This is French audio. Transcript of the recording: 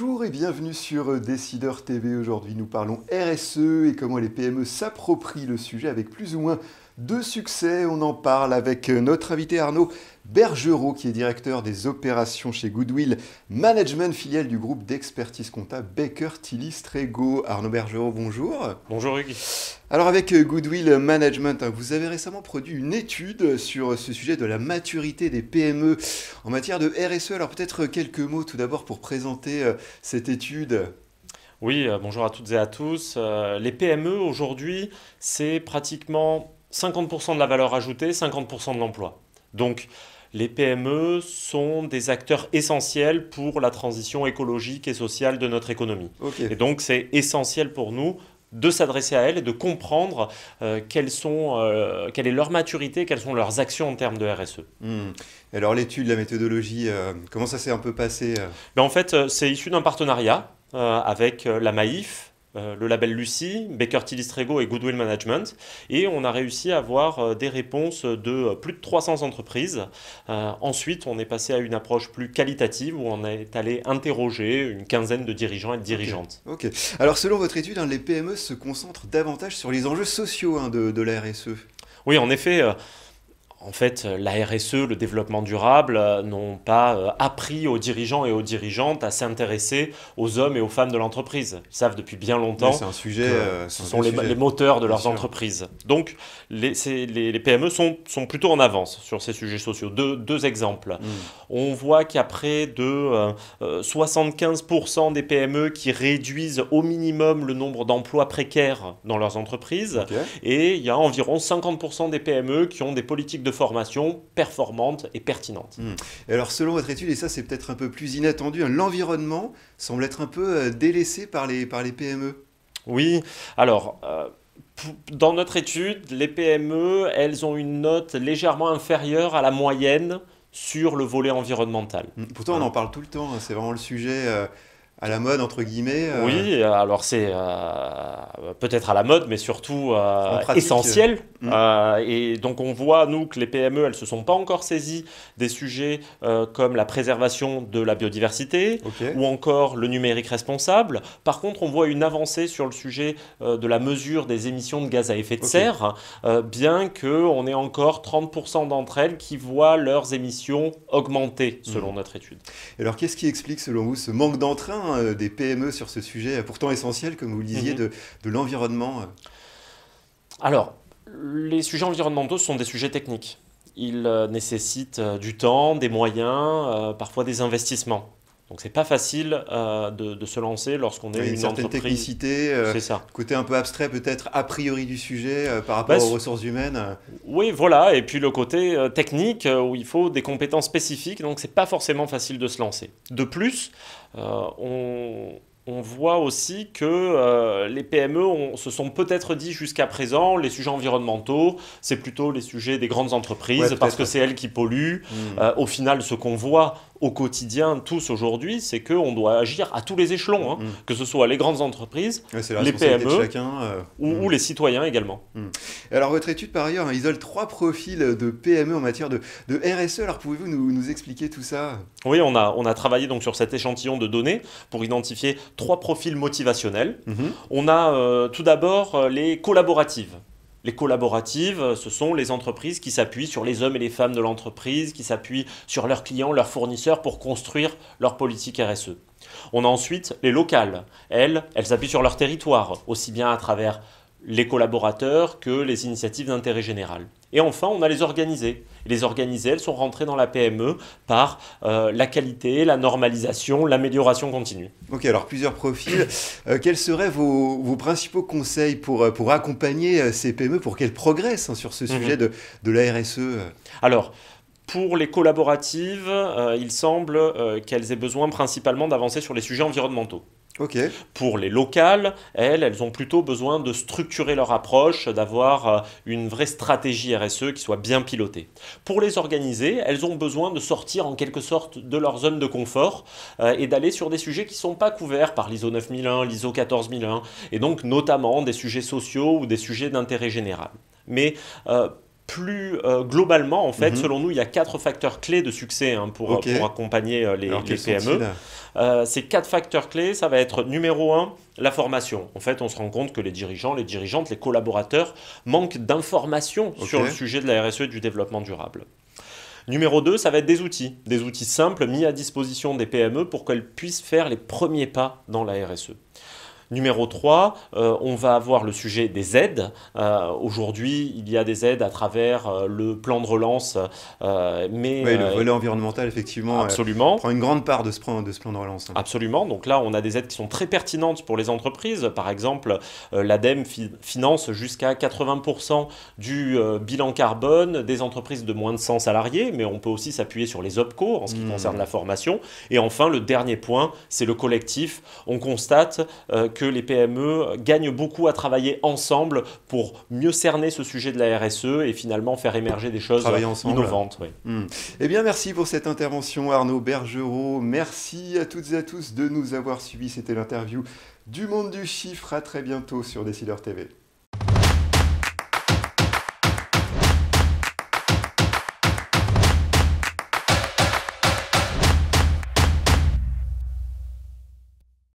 Bonjour et bienvenue sur euh, Décideur TV. Aujourd'hui, nous parlons RSE et comment les PME s'approprient le sujet avec plus ou moins de succès. On en parle avec notre invité Arnaud Bergerot, qui est directeur des opérations chez Goodwill Management, filiale du groupe d'expertise comptable Baker Tilly Strego. Arnaud Bergerot, bonjour. Bonjour Hugues. Alors avec Goodwill Management, hein, vous avez récemment produit une étude sur ce sujet de la maturité des PME en matière de RSE. Alors peut-être quelques mots tout d'abord pour présenter euh, cette étude. Oui, euh, bonjour à toutes et à tous. Euh, les PME aujourd'hui, c'est pratiquement 50% de la valeur ajoutée, 50% de l'emploi. Donc, les PME sont des acteurs essentiels pour la transition écologique et sociale de notre économie. Et donc, c'est essentiel pour nous de s'adresser à elles et de comprendre euh, quelles sont, euh, quelle est leur maturité, quelles sont leurs actions en termes de RSE. Hmm. Alors l'étude, la méthodologie, euh, comment ça s'est un peu passé ben, En fait, c'est issu d'un partenariat avec la MAIF, euh, le label Lucie, Baker Tilly Strego et Goodwill Management. Et on a réussi à avoir euh, des réponses de euh, plus de 300 entreprises. ensuite, on est passé à une approche plus qualitative où on est allé interroger une quinzaine de dirigeants et de dirigeantes. Ok. Alors, selon votre étude, hein, les PME se concentrent davantage sur les enjeux sociaux hein, de la RSE. Oui, en effet en fait, euh, la RSE, le développement durable, euh, n'ont pas euh, appris aux dirigeants et aux dirigeantes à s'intéresser aux hommes et aux femmes de l'entreprise. Ils savent depuis bien longtemps C'est un sujet, ce sont les, moteurs de leurs entreprises. Donc, les, PME sont, plutôt en avance sur ces sujets sociaux. deux exemples. Hmm. On voit qu'il y a près de 75% des PME qui réduisent au minimum le nombre d'emplois précaires dans leurs entreprises. Et il y a environ 50% des PME qui ont des politiques de formation performante et pertinente. Hmm. Et alors selon votre étude, et ça c'est peut-être un peu plus inattendu, hein, l'environnement semble être un peu euh, délaissé par les, par les PME. Oui, alors... Euh, dans notre étude, les PME, elles ont une note légèrement inférieure à la moyenne sur le volet environnemental. Hmm. Pourtant, on hein? en parle tout le temps, hein, c'est vraiment le sujet euh, à la mode entre guillemets. Euh, oui, alors c'est euh, peut-être à la mode, mais surtout euh, essentiel. Hmm. et donc on voit nous que les PME, elles se sont pas encore saisies des sujets comme la préservation de la biodiversité ou encore le numérique responsable. Par contre, on voit une avancée sur le sujet de la mesure des émissions de gaz à effet de serre, bien que on ait encore 30% d'entre elles qui voient leurs émissions augmenter selon hmm. notre étude. Alors qu'est-ce qui explique selon vous ce manque d'entrain euh, des PME sur ce sujet euh, pourtant essentiel, comme vous le disiez, mhm. de, de l'environnement euh. Alors, les sujets environnementaux sont des sujets techniques. Ils nécessitent du temps, des moyens, parfois des investissements. Donc c'est pas facile euh, de, se lancer lorsqu'on est une, une, certaine technicité, euh, ça. côté un peu abstrait peut-être a priori du sujet euh, par rapport bah, aux ressources humaines. Oui, voilà, et puis le côté technique où il faut des compétences spécifiques, donc c'est pas forcément facile de se lancer. De plus, on, voit aussi que les PME se sont peut-être dit jusqu'à présent les sujets environnementaux, c'est plutôt les sujets des grandes entreprises parce que c'est elles qui polluent. Hmm. au final, ce qu'on voit, au quotidien tous aujourd'hui, c'est qu'on doit agir à tous les échelons, hein. mm. que ce soit les grandes entreprises, les PME euh, mm. ou, les citoyens également. Mm. Alors votre étude par ailleurs hein, isole trois profils de PME en matière de, RSE, e. alors pouvez-vous nous, expliquer tout ça Oui, on a, travaillé donc sur cet échantillon de données pour identifier trois profils motivationnels. Mm-hmm. On a euh, tout d'abord euh, les collaboratives. Les collaboratives, euh, ce sont les entreprises qui s'appuient sur les hommes et les femmes de l'entreprise, qui s'appuient sur leurs clients, leurs fournisseurs pour construire leur politique RSE. On a ensuite les locales. Elles, elles s'appuient sur leur territoire, aussi bien à travers les collaborateurs que les initiatives d'intérêt général. Et enfin, on a les organisés. Les organisées, elles sont rentrées dans la PME par euh, la qualité, la normalisation, l'amélioration continue. Ok, alors plusieurs profils. Euh, quels seraient vos, principaux conseils pour, euh, pour accompagner ces PME, pour qu'elles progressent hein, sur ce mhm. sujet de, la RSE Alors, pour les collaboratives, il semble qu'elles aient besoin principalement d'avancer sur les sujets environnementaux. Pour les locales, elles, elles ont plutôt besoin de structurer leur approche, d'avoir euh, une vraie stratégie RSE qui soit bien pilotée. Pour les organisées, elles ont besoin de sortir en quelque sorte de leur zone de confort euh, et d'aller sur des sujets qui ne sont pas couverts par l'ISO 9001, l'ISO 14001, et donc notamment des sujets sociaux ou des sujets d'intérêt général. Mais euh, plus euh, globalement, en fait, mhm. selon nous, il y a quatre facteurs clés de succès hein, pour, accompagner euh, les, PME. Euh, ces quatre facteurs clés, ça va être numéro un, la formation. En fait, on se rend compte que les dirigeants, les dirigeantes, les collaborateurs manquent d'informations sur le sujet de la RSE et du développement durable. Numéro 2, ça va être des outils, des outils simples mis à disposition des PME pour qu'elles puissent faire les premiers pas dans la RSE. Numéro 3, euh, on va avoir le sujet des aides. Euh, aujourd'hui, il y a des aides à travers euh, le plan de relance. mais, oui, le volet environnemental, effectivement, absolument. prend une grande part de ce, plan, de relance. Hein. Absolument. Donc là, on a des aides qui sont très pertinentes pour les entreprises. Par exemple, l'ADEME finance jusqu'à 80% du bilan carbone des entreprises de moins de 100 salariés, mais on peut aussi s'appuyer sur les OPCO en ce qui hmm. concerne la formation. Et enfin, le dernier point, c'est le collectif. On constate que les PME gagnent beaucoup à travailler ensemble pour mieux cerner ce sujet de la RSE et finalement faire émerger des choses innovantes. Hmm. Eh bien, merci pour cette intervention, Arnaud Bergerot. Merci à toutes et à tous de nous avoir suivis. C'était l'interview du monde du chiffre. À très bientôt sur Décideur TV.